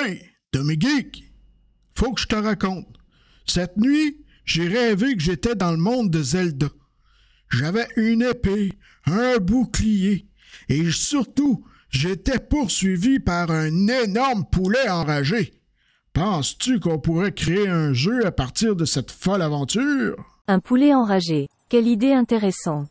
Hey, Tommy faut que je te raconte. Cette nuit, j'ai rêvé que j'étais dans le monde de Zelda. J'avais une épée, un bouclier, et surtout, j'étais poursuivi par un énorme poulet enragé. Penses-tu qu'on pourrait créer un jeu à partir de cette folle aventure? Un poulet enragé. Quelle idée intéressante.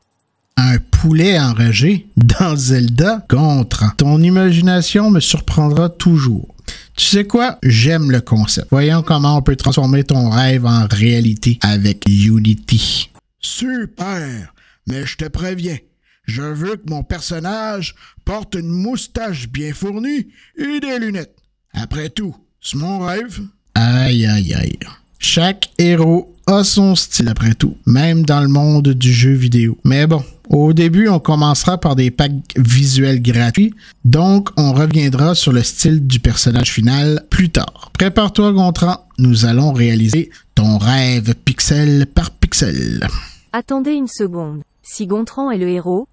Un poulet enragé dans Zelda contre. Ton imagination me surprendra toujours. Tu sais quoi? J'aime le concept. Voyons comment on peut transformer ton rêve en réalité avec Unity. Super! Mais je te préviens, je veux que mon personnage porte une moustache bien fournie et des lunettes. Après tout, c'est mon rêve. Aïe, aïe, aïe. Chaque héros a son style après tout, même dans le monde du jeu vidéo. Mais bon, au début, on commencera par des packs visuels gratuits, donc on reviendra sur le style du personnage final plus tard. Prépare-toi Gontran, nous allons réaliser ton rêve pixel par pixel. Attendez une seconde. Si Gontran est le héros,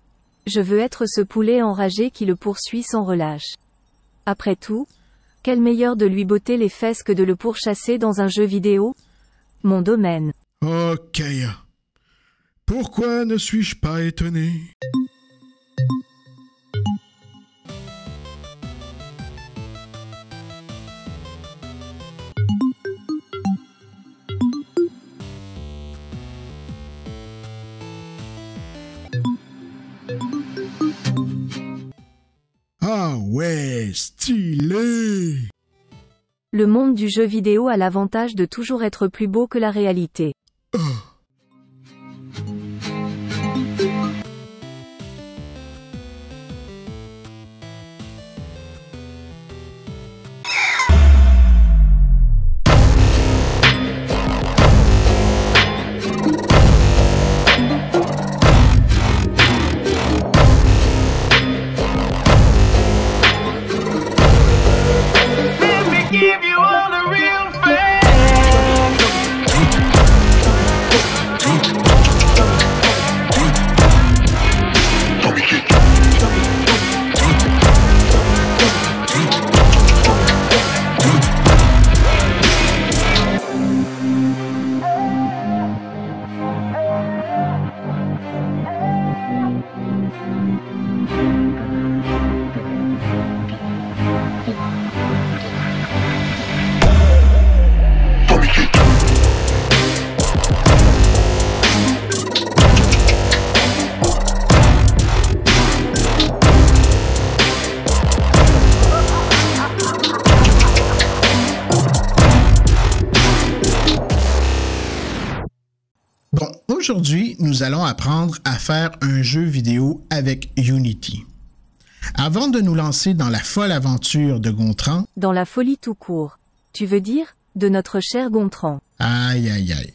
je veux être ce poulet enragé qui le poursuit sans relâche. Après tout, quel meilleur de lui botter les fesses que de le pourchasser dans un jeu vidéo Mon domaine. Ok. Pourquoi ne suis-je pas étonné Ah ouais, stylé Le monde du jeu vidéo a l'avantage de toujours être plus beau que la réalité. Ah. nous allons apprendre à faire un jeu vidéo avec Unity. Avant de nous lancer dans la folle aventure de Gontran... Dans la folie tout court. Tu veux dire de notre cher Gontran. Aïe, aïe, aïe.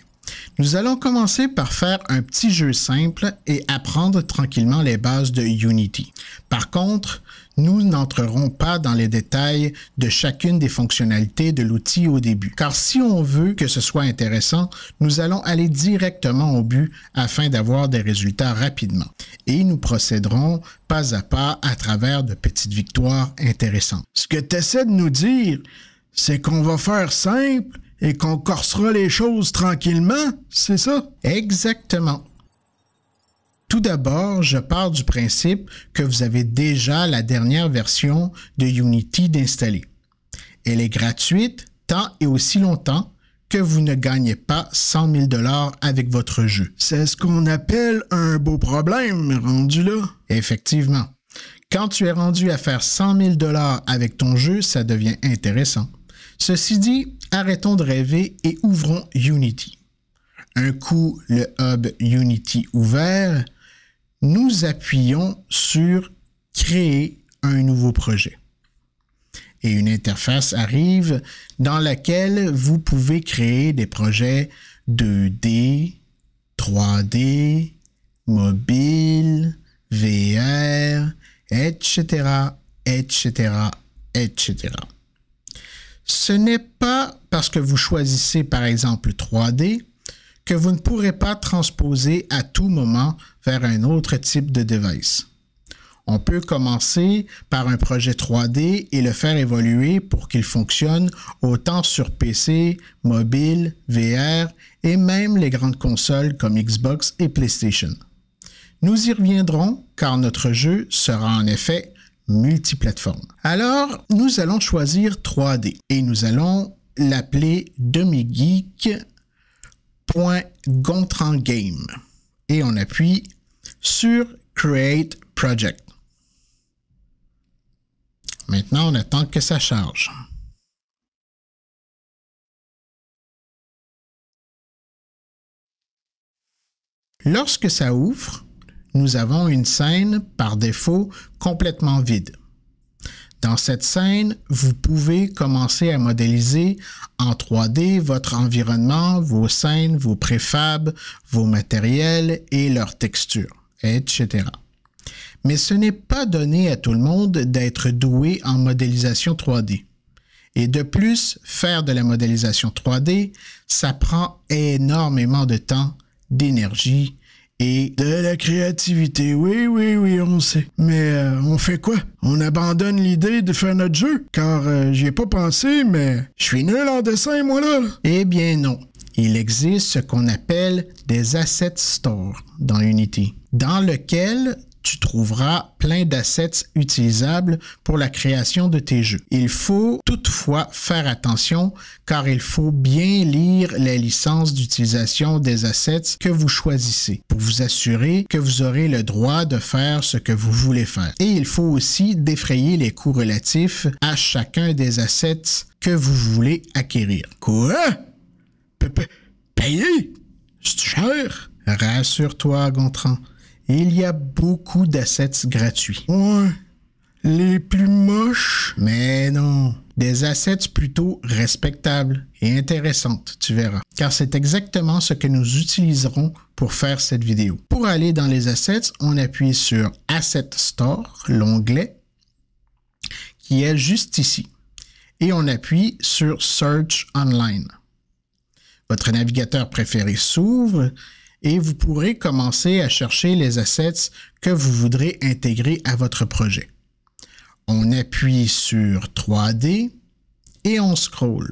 Nous allons commencer par faire un petit jeu simple et apprendre tranquillement les bases de Unity. Par contre, nous n'entrerons pas dans les détails de chacune des fonctionnalités de l'outil au début, car si on veut que ce soit intéressant, nous allons aller directement au but afin d'avoir des résultats rapidement. Et nous procéderons pas à pas à travers de petites victoires intéressantes. Ce que tu essaies de nous dire, c'est qu'on va faire simple et qu'on corsera les choses tranquillement, c'est ça? Exactement. Tout d'abord, je pars du principe que vous avez déjà la dernière version de Unity d'installer. Elle est gratuite tant et aussi longtemps que vous ne gagnez pas 100 000 dollars avec votre jeu. C'est ce qu'on appelle un beau problème rendu là. Effectivement. Quand tu es rendu à faire 100 000 dollars avec ton jeu, ça devient intéressant. Ceci dit, arrêtons de rêver et ouvrons Unity. Un coup le hub Unity ouvert, nous appuyons sur créer un nouveau projet. Et une interface arrive dans laquelle vous pouvez créer des projets 2D, 3D, mobile, VR, etc., etc., etc. Ce n'est pas parce que vous choisissez par exemple 3D que vous ne pourrez pas transposer à tout moment vers un autre type de device. On peut commencer par un projet 3D et le faire évoluer pour qu'il fonctionne autant sur PC, mobile, VR et même les grandes consoles comme Xbox et PlayStation. Nous y reviendrons car notre jeu sera en effet multiplateforme. Alors, nous allons choisir 3D et nous allons l'appeler Demi-Geek Game et on appuie sur Create Project. Maintenant, on attend que ça charge. Lorsque ça ouvre, nous avons une scène par défaut complètement vide. Dans cette scène, vous pouvez commencer à modéliser en 3D votre environnement, vos scènes, vos préfabs, vos matériels et leurs textures, etc. Mais ce n'est pas donné à tout le monde d'être doué en modélisation 3D. Et de plus, faire de la modélisation 3D, ça prend énormément de temps, d'énergie de la créativité. Oui, oui, oui, on sait. Mais euh, on fait quoi? On abandonne l'idée de faire notre jeu, car euh, j'y ai pas pensé, mais je suis nul en dessin, moi là. Eh bien non. Il existe ce qu'on appelle des asset stores dans Unity, dans lequel tu trouveras plein d'assets utilisables pour la création de tes jeux. Il faut toutefois faire attention car il faut bien lire les licences d'utilisation des assets que vous choisissez pour vous assurer que vous aurez le droit de faire ce que vous voulez faire. Et il faut aussi défrayer les coûts relatifs à chacun des assets que vous voulez acquérir. Quoi? Payer? C'est cher? Rassure-toi, Gontran il y a beaucoup d'assets gratuits. Ouais, les plus moches, mais non. Des assets plutôt respectables et intéressantes, tu verras. Car c'est exactement ce que nous utiliserons pour faire cette vidéo. Pour aller dans les assets, on appuie sur Asset Store, l'onglet qui est juste ici. Et on appuie sur Search Online. Votre navigateur préféré s'ouvre et vous pourrez commencer à chercher les assets que vous voudrez intégrer à votre projet. On appuie sur 3D et on scroll.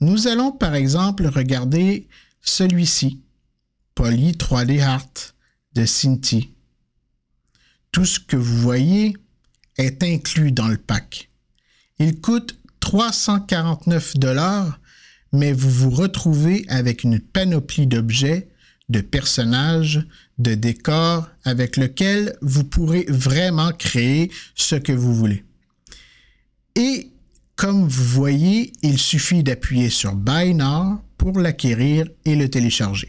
Nous allons par exemple regarder celui-ci, Poly 3D Heart de Cinti. Tout ce que vous voyez est inclus dans le pack. Il coûte 349 dollars, mais vous vous retrouvez avec une panoplie d'objets de personnages, de décors avec lequel vous pourrez vraiment créer ce que vous voulez. Et comme vous voyez, il suffit d'appuyer sur Buy Now pour l'acquérir et le télécharger.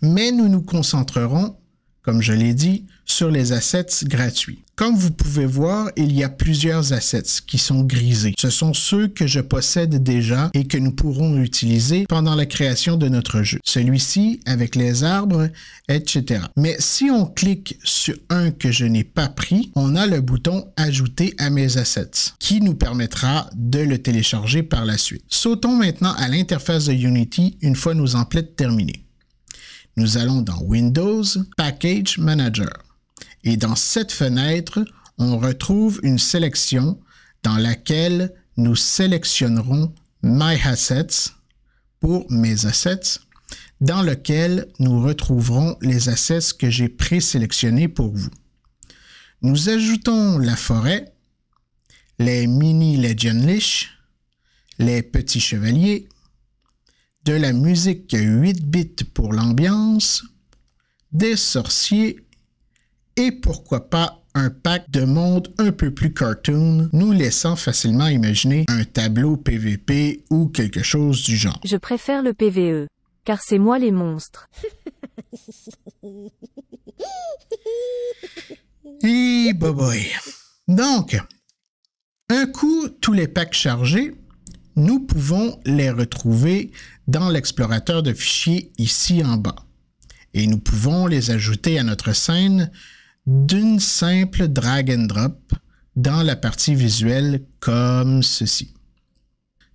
Mais nous nous concentrerons, comme je l'ai dit, sur les assets gratuits. Comme vous pouvez voir, il y a plusieurs assets qui sont grisés. Ce sont ceux que je possède déjà et que nous pourrons utiliser pendant la création de notre jeu. Celui-ci avec les arbres, etc. Mais si on clique sur un que je n'ai pas pris, on a le bouton Ajouter à mes assets qui nous permettra de le télécharger par la suite. Sautons maintenant à l'interface de Unity une fois nos emplettes terminées. Nous allons dans Windows, Package Manager. Et dans cette fenêtre, on retrouve une sélection dans laquelle nous sélectionnerons My Assets pour mes assets, dans lequel nous retrouverons les assets que j'ai présélectionnés pour vous. Nous ajoutons la forêt, les mini Legendlish, les petits chevaliers, de la musique 8 bits pour l'ambiance, des sorciers et pourquoi pas un pack de monde un peu plus cartoon, nous laissant facilement imaginer un tableau PVP ou quelque chose du genre. Je préfère le PVE, car c'est moi les monstres. Et boboï. Donc, un coup tous les packs chargés, nous pouvons les retrouver dans l'explorateur de fichiers ici en bas. Et nous pouvons les ajouter à notre scène d'une simple drag and drop dans la partie visuelle comme ceci.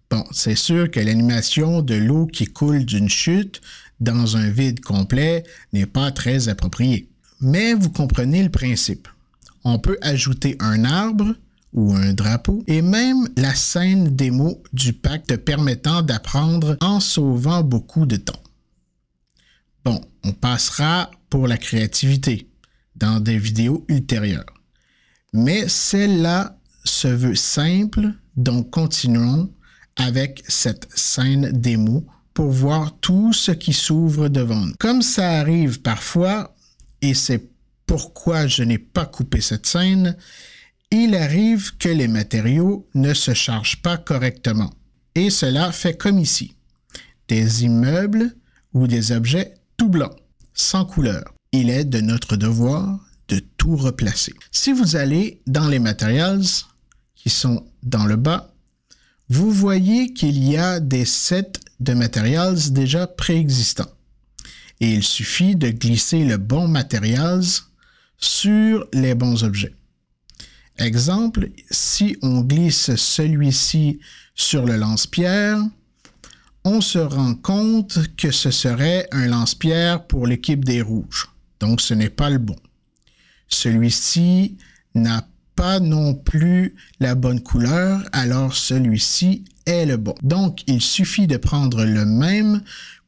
Bon, c'est sûr que l'animation de l'eau qui coule d'une chute dans un vide complet n'est pas très appropriée. Mais vous comprenez le principe. On peut ajouter un arbre ou un drapeau et même la scène démo du pacte permettant d'apprendre en sauvant beaucoup de temps. Bon, on passera pour la créativité dans des vidéos ultérieures. Mais celle-là se veut simple, donc continuons avec cette scène démo pour voir tout ce qui s'ouvre devant nous. Comme ça arrive parfois, et c'est pourquoi je n'ai pas coupé cette scène, il arrive que les matériaux ne se chargent pas correctement. Et cela fait comme ici. Des immeubles ou des objets tout blancs, sans couleur il est de notre devoir de tout replacer. Si vous allez dans les materials qui sont dans le bas, vous voyez qu'il y a des sets de materials déjà préexistants. Et il suffit de glisser le bon materials sur les bons objets. Exemple, si on glisse celui-ci sur le lance-pierre, on se rend compte que ce serait un lance-pierre pour l'équipe des rouges. Donc, ce n'est pas le bon. Celui-ci n'a pas non plus la bonne couleur, alors celui-ci est le bon. Donc, il suffit de prendre le même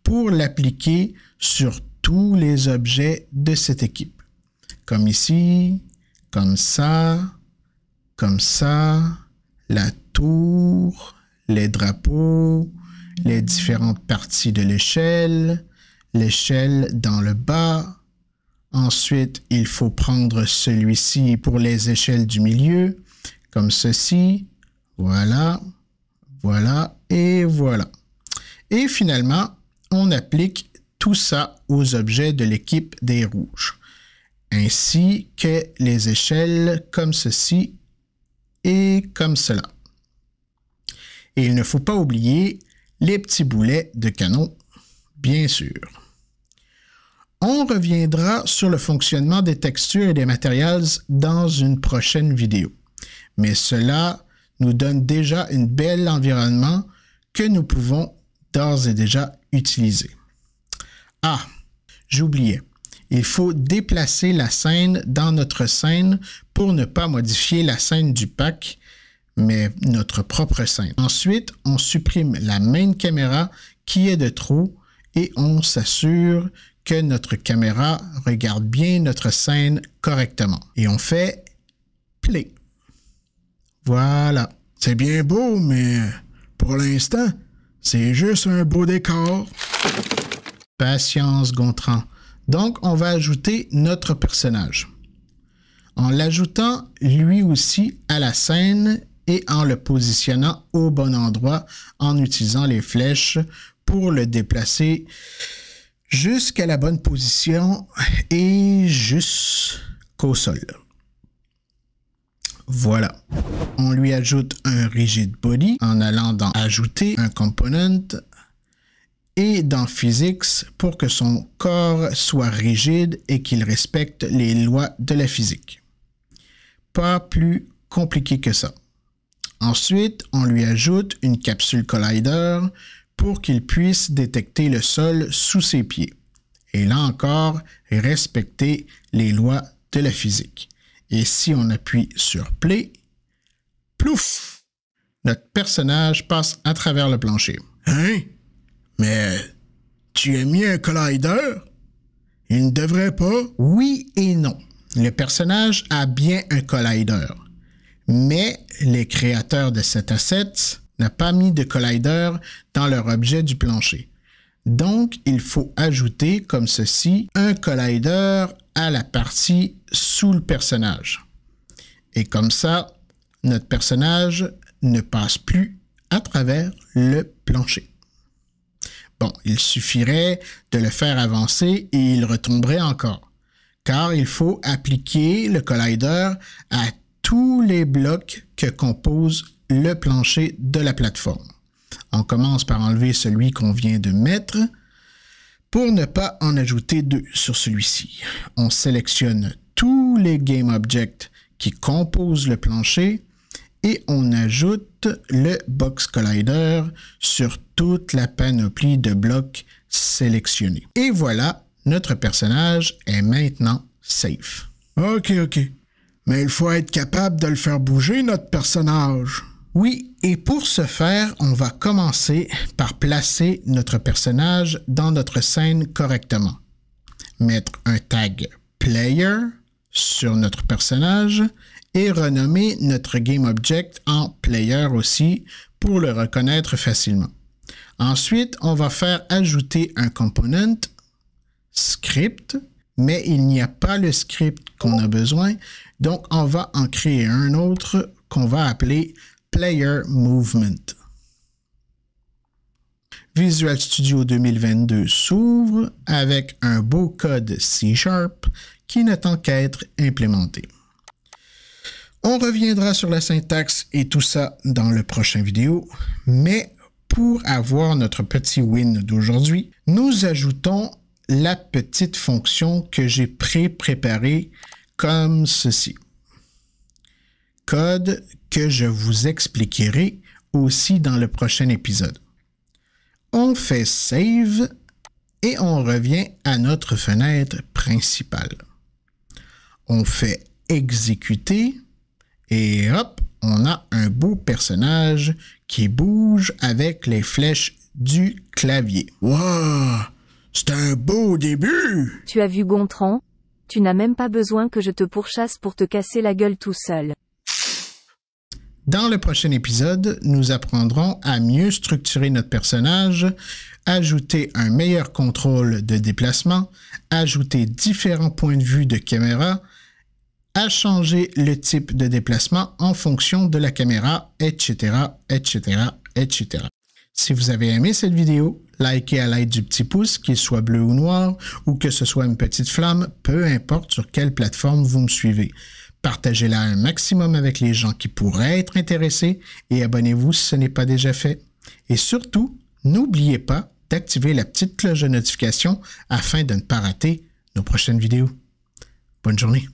pour l'appliquer sur tous les objets de cette équipe. Comme ici, comme ça, comme ça, la tour, les drapeaux, les différentes parties de l'échelle, l'échelle dans le bas, Ensuite, il faut prendre celui-ci pour les échelles du milieu, comme ceci. Voilà, voilà et voilà. Et finalement, on applique tout ça aux objets de l'équipe des rouges, ainsi que les échelles comme ceci et comme cela. Et il ne faut pas oublier les petits boulets de canon, bien sûr. On reviendra sur le fonctionnement des textures et des matériels dans une prochaine vidéo. Mais cela nous donne déjà un bel environnement que nous pouvons d'ores et déjà utiliser. Ah, j'oubliais. Il faut déplacer la scène dans notre scène pour ne pas modifier la scène du pack, mais notre propre scène. Ensuite, on supprime la main caméra qui est de trop et on s'assure que notre caméra regarde bien notre scène correctement. Et on fait play. Voilà. C'est bien beau, mais pour l'instant, c'est juste un beau décor. Patience, Gontran. Donc, on va ajouter notre personnage. En l'ajoutant lui aussi à la scène et en le positionnant au bon endroit en utilisant les flèches pour le déplacer jusqu'à la bonne position et jusqu'au sol. Voilà. On lui ajoute un rigid body en allant dans Ajouter un component et dans Physics pour que son corps soit rigide et qu'il respecte les lois de la physique. Pas plus compliqué que ça. Ensuite, on lui ajoute une capsule collider pour qu'il puisse détecter le sol sous ses pieds. Et là encore, respecter les lois de la physique. Et si on appuie sur Play, plouf, notre personnage passe à travers le plancher. Hein? Mais tu as mis un collider? Il ne devrait pas? Oui et non. Le personnage a bien un collider. Mais les créateurs de cet asset n'a pas mis de collider dans leur objet du plancher. Donc, il faut ajouter, comme ceci, un collider à la partie sous le personnage. Et comme ça, notre personnage ne passe plus à travers le plancher. Bon, il suffirait de le faire avancer et il retomberait encore, car il faut appliquer le collider à tous les blocs que compose le plancher de la plateforme. On commence par enlever celui qu'on vient de mettre pour ne pas en ajouter deux sur celui-ci. On sélectionne tous les game objects qui composent le plancher et on ajoute le box collider sur toute la panoplie de blocs sélectionnés. Et voilà, notre personnage est maintenant safe. OK, OK. Mais il faut être capable de le faire bouger, notre personnage. Oui, et pour ce faire, on va commencer par placer notre personnage dans notre scène correctement. Mettre un tag player sur notre personnage et renommer notre GameObject en player aussi pour le reconnaître facilement. Ensuite, on va faire ajouter un component script, mais il n'y a pas le script qu'on a besoin, donc on va en créer un autre qu'on va appeler Player Movement. Visual Studio 2022 s'ouvre avec un beau code C Sharp qui n'attend qu'à être implémenté. On reviendra sur la syntaxe et tout ça dans le prochain vidéo, mais pour avoir notre petit win d'aujourd'hui, nous ajoutons la petite fonction que j'ai pré-préparée comme ceci. Code que je vous expliquerai aussi dans le prochain épisode. On fait Save et on revient à notre fenêtre principale. On fait Exécuter et hop, on a un beau personnage qui bouge avec les flèches du clavier. Wow! C'est un beau début! Tu as vu Gontran? Tu n'as même pas besoin que je te pourchasse pour te casser la gueule tout seul. Dans le prochain épisode, nous apprendrons à mieux structurer notre personnage, ajouter un meilleur contrôle de déplacement, ajouter différents points de vue de caméra, à changer le type de déplacement en fonction de la caméra, etc., etc., etc. Si vous avez aimé cette vidéo, likez à l'aide du petit pouce, qu'il soit bleu ou noir, ou que ce soit une petite flamme, peu importe sur quelle plateforme vous me suivez partagez-la un maximum avec les gens qui pourraient être intéressés et abonnez-vous si ce n'est pas déjà fait. Et surtout, n'oubliez pas d'activer la petite cloche de notification afin de ne pas rater nos prochaines vidéos. Bonne journée.